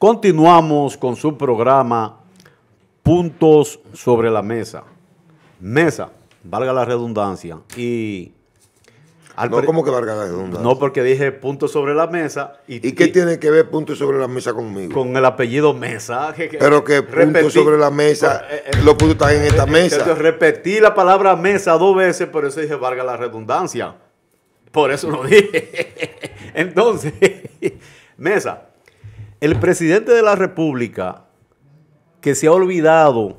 Continuamos con su programa Puntos sobre la Mesa. Mesa, valga la redundancia. Y no, ¿cómo que valga la redundancia? No, porque dije Puntos sobre la Mesa. ¿Y, qué tiene que ver Puntos sobre la Mesa conmigo? Con el apellido Mesa. Pero que Puntos sobre la Mesa, Lo eh, eh, los puntos están en esta eh, mesa. repetí la palabra mesa dos veces, por eso dije valga la redundancia. Por eso lo dije. entonces, Mesa. El presidente de la República que se ha olvidado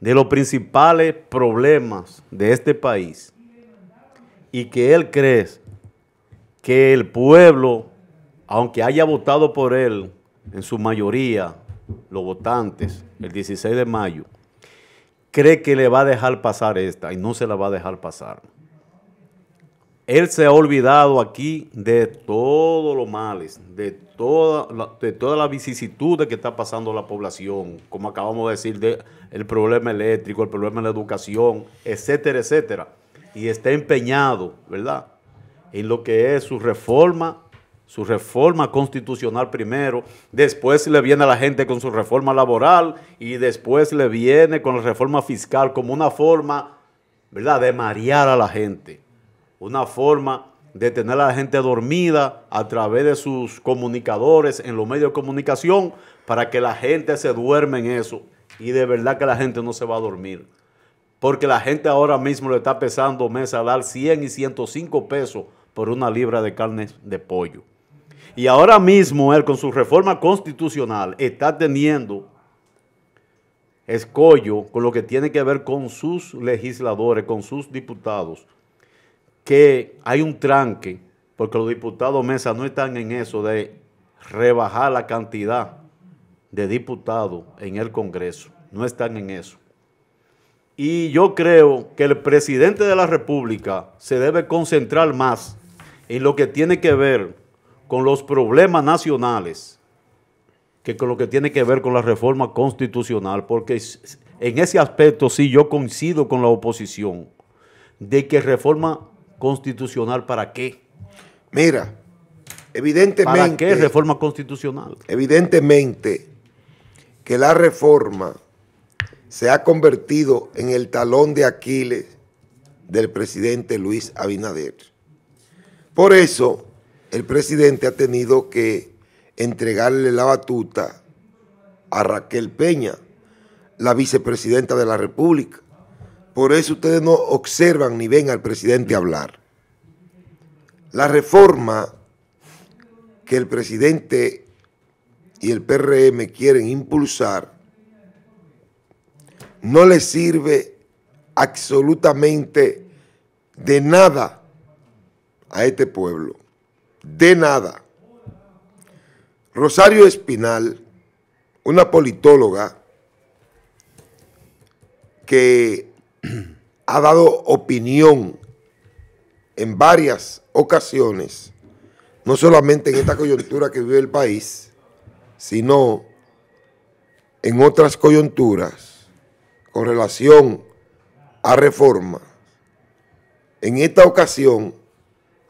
de los principales problemas de este país y que él cree que el pueblo, aunque haya votado por él, en su mayoría, los votantes, el 16 de mayo, cree que le va a dejar pasar esta y no se la va a dejar pasar. Él se ha olvidado aquí de todos los males, de, toda la, de todas las vicisitudes que está pasando la población, como acabamos de decir, de el problema eléctrico, el problema de la educación, etcétera, etcétera. Y está empeñado, ¿verdad?, en lo que es su reforma, su reforma constitucional primero, después le viene a la gente con su reforma laboral y después le viene con la reforma fiscal como una forma, ¿verdad?, de marear a la gente una forma de tener a la gente dormida a través de sus comunicadores en los medios de comunicación para que la gente se duerme en eso. Y de verdad que la gente no se va a dormir. Porque la gente ahora mismo le está pesando mes a dar 100 y 105 pesos por una libra de carne de pollo. Y ahora mismo él con su reforma constitucional está teniendo escollo con lo que tiene que ver con sus legisladores, con sus diputados que hay un tranque, porque los diputados Mesa no están en eso de rebajar la cantidad de diputados en el Congreso, no están en eso. Y yo creo que el presidente de la República se debe concentrar más en lo que tiene que ver con los problemas nacionales que con lo que tiene que ver con la reforma constitucional, porque en ese aspecto sí yo coincido con la oposición de que reforma constitucional para qué? Mira, evidentemente... ¿Para qué reforma constitucional? Evidentemente que la reforma se ha convertido en el talón de Aquiles del presidente Luis Abinader. Por eso, el presidente ha tenido que entregarle la batuta a Raquel Peña, la vicepresidenta de la República, por eso ustedes no observan ni ven al presidente hablar. La reforma que el presidente y el PRM quieren impulsar no le sirve absolutamente de nada a este pueblo. De nada. Rosario Espinal, una politóloga que ha dado opinión en varias ocasiones, no solamente en esta coyuntura que vive el país, sino en otras coyunturas con relación a reforma. En esta ocasión,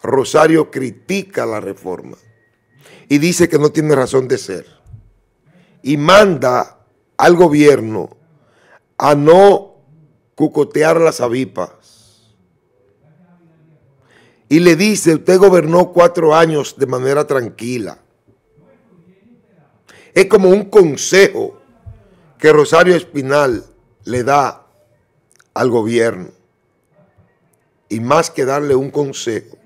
Rosario critica la reforma y dice que no tiene razón de ser y manda al gobierno a no cucotear las avipas. Y le dice, usted gobernó cuatro años de manera tranquila. Es como un consejo que Rosario Espinal le da al gobierno. Y más que darle un consejo,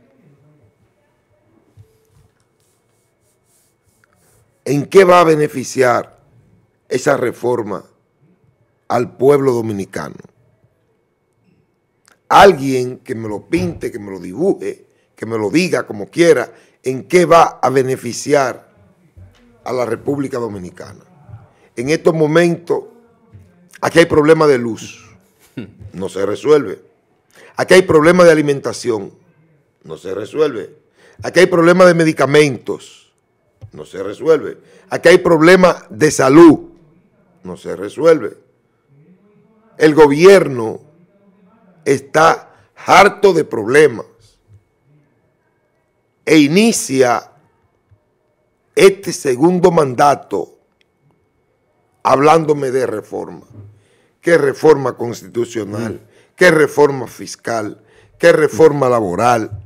¿en qué va a beneficiar esa reforma al pueblo dominicano? alguien que me lo pinte, que me lo dibuje, que me lo diga como quiera, en qué va a beneficiar a la República Dominicana. En estos momentos, aquí hay problema de luz, no se resuelve. Aquí hay problema de alimentación, no se resuelve. Aquí hay problema de medicamentos, no se resuelve. Aquí hay problema de salud, no se resuelve. El gobierno está harto de problemas e inicia este segundo mandato hablándome de reforma. ¿Qué reforma constitucional? ¿Qué reforma fiscal? ¿Qué reforma laboral?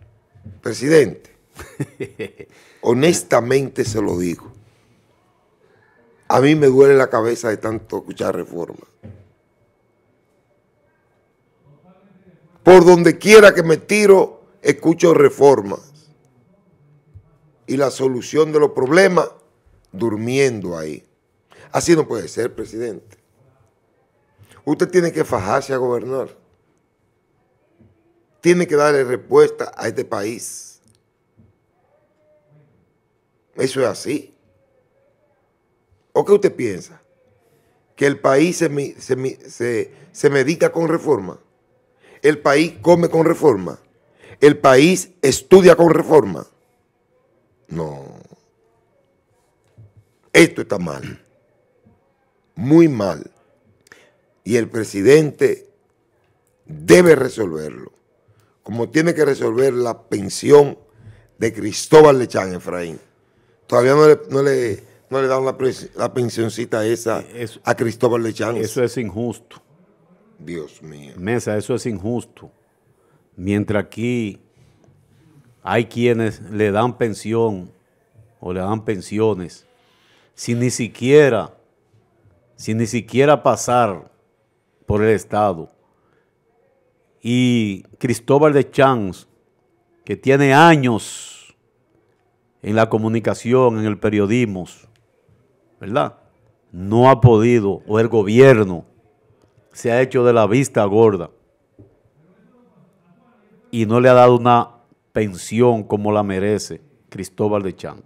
Presidente, honestamente se lo digo. A mí me duele la cabeza de tanto escuchar reforma. Por donde quiera que me tiro, escucho reformas. Y la solución de los problemas, durmiendo ahí. Así no puede ser, presidente. Usted tiene que fajarse a gobernar. Tiene que darle respuesta a este país. Eso es así. ¿O qué usted piensa? ¿Que el país se, se, con reformas? El país come con reforma. El país estudia con reforma. No. Esto está mal. Muy mal. Y el presidente debe resolverlo. Como tiene que resolver la pensión de Cristóbal Lechán, Efraín. Todavía no le, no le, dan la, la pensioncita esa eh, a Cristóbal Lechán. Eso es injusto. Dios mío. Mesa, eso es injusto. Mientras aquí hay quienes le dan pensión o le dan pensiones sin ni siquiera, sin ni siquiera pasar por el Estado. Y Cristóbal de Chance, que tiene años en la comunicación, en el periodismo, ¿verdad? No ha podido, o el gobierno, se ha hecho de la vista gorda y no le ha dado una pensión como la merece Cristóbal de Chan.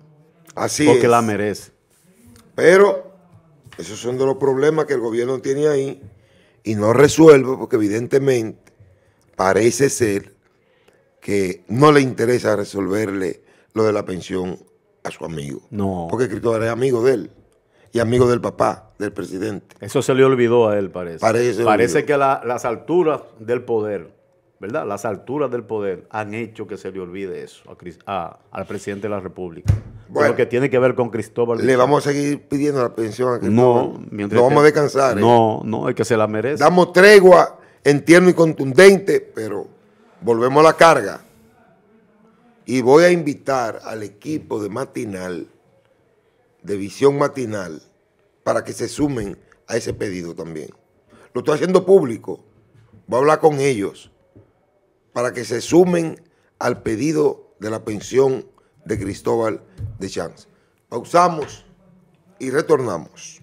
Así porque la merece. Pero esos son de los problemas que el gobierno tiene ahí y no resuelve porque evidentemente parece ser que no le interesa resolverle lo de la pensión a su amigo. No. Porque Cristóbal es amigo de él y amigo del papá, del presidente. Eso se le olvidó a él, parece. Parece, que las alturas del poder, ¿verdad? Las alturas del poder han hecho que se le olvide eso a, al presidente de la República. Bueno, lo que tiene que ver con Cristóbal. ¿Le vamos a seguir pidiendo la pensión a Cristóbal? No, mientras. No vamos a descansar. ¿eh? No, no, es que se la merece. Damos tregua, en tierno y contundente, pero volvemos a la carga. Y voy a invitar al equipo de Matinal de visión matinal para que se sumen a ese pedido también. Lo estoy haciendo público. Voy a hablar con ellos para que se sumen al pedido de la pensión de Cristóbal de Chance. Pausamos y retornamos.